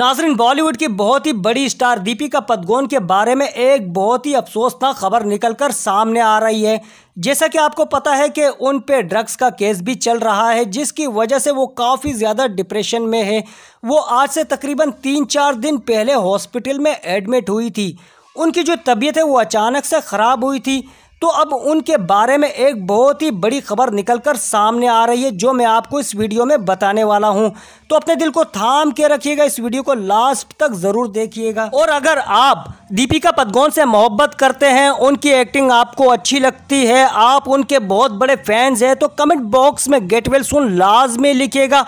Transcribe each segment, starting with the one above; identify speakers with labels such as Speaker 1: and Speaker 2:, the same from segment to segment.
Speaker 1: नाजरीन बॉलीवुड की बहुत ही बड़ी स्टार दीपिका पदगोन के बारे में एक बहुत ही अफसोसनाक खबर निकलकर सामने आ रही है जैसा कि आपको पता है कि उन पे ड्रग्स का केस भी चल रहा है जिसकी वजह से वो काफ़ी ज़्यादा डिप्रेशन में है वो आज से तकरीबन तीन चार दिन पहले हॉस्पिटल में एडमिट हुई थी उनकी जो तबीयत है वो अचानक से ख़राब हुई थी तो अब उनके बारे में एक बहुत ही बड़ी खबर निकलकर सामने आ रही है जो मैं आपको इस वीडियो में बताने वाला हूं तो अपने दिल को थाम के रखिएगा इस वीडियो को लास्ट तक ज़रूर देखिएगा और अगर आप दीपिका पदगौन से मोहब्बत करते हैं उनकी एक्टिंग आपको अच्छी लगती है आप उनके बहुत बड़े फैंस हैं तो कमेंट बॉक्स में गेट वेल सुन लाजमी लिखिएगा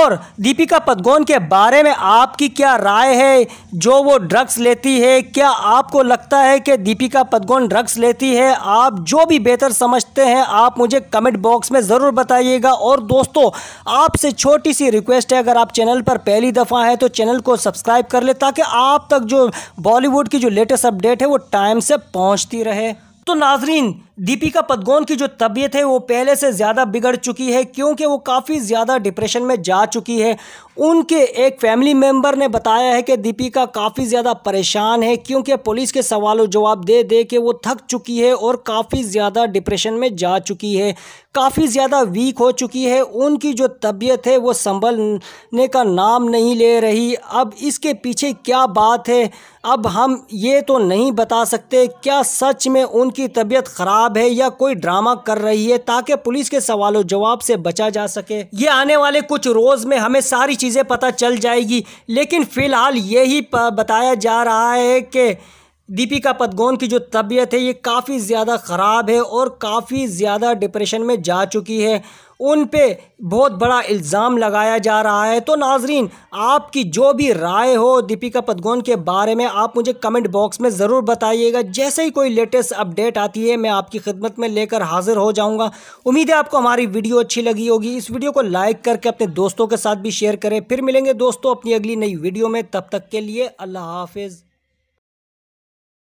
Speaker 1: और दीपिका पदगौन के बारे में आपकी क्या राय है जो वो ड्रग्स लेती है क्या आपको लगता है कि दीपिका पदगौन ड्रग्स लेती है आप जो भी बेहतर समझते हैं आप मुझे कमेंट बॉक्स में ज़रूर बताइएगा और दोस्तों आपसे छोटी सी रिक्वेस्ट है अगर आप चैनल पर पहली दफ़ा है तो चैनल को सब्सक्राइब कर ले ताकि आप तक जो बॉलीवुड की जो लेटेस्ट अपडेट है वो टाइम से पहुँचती रहे तो नाजरीन दीपिका पदगोन की जो तबीयत है वो पहले से ज़्यादा बिगड़ चुकी है क्योंकि वो काफ़ी ज़्यादा डिप्रेशन में जा चुकी है उनके एक फैमिली मेम्बर ने बताया है कि दीपिका काफ़ी ज़्यादा परेशान है क्योंकि पुलिस के सवालों जवाब दे दे के वो थक चुकी है और काफ़ी ज़्यादा डिप्रेशन में जा चुकी है काफ़ी ज़्यादा वीक हो चुकी है उनकी जो तबीयत है वो संभलने का नाम नहीं ले रही अब इसके पीछे क्या बात है अब हम ये तो नहीं बता सकते क्या सच में उनकी तबीयत ख़राब जवाब है या कोई ड्रामा कर रही है ताकि पुलिस के सवालों जवाब से बचा जा सके ये आने वाले कुछ रोज में हमें सारी चीज़ें पता चल जाएगी लेकिन फिलहाल यही बताया जा रहा है कि दीपिका पदगोन की जो तबीयत है ये काफ़ी ज़्यादा ख़राब है और काफ़ी ज़्यादा डिप्रेशन में जा चुकी है उन पे बहुत बड़ा इल्ज़ाम लगाया जा रहा है तो नाजरीन आपकी जो भी राय हो दीपिका पदगोन के बारे में आप मुझे कमेंट बॉक्स में ज़रूर बताइएगा जैसे ही कोई लेटेस्ट अपडेट आती है मैं आपकी खिदमत में लेकर हाजिर हो जाऊँगा उम्मीद है आपको हमारी वीडियो अच्छी लगी होगी इस वीडियो को लाइक करके अपने दोस्तों के साथ भी शेयर करें फिर मिलेंगे दोस्तों अपनी अगली नई वीडियो में तब तक के लिए अल्लाह हाफिज़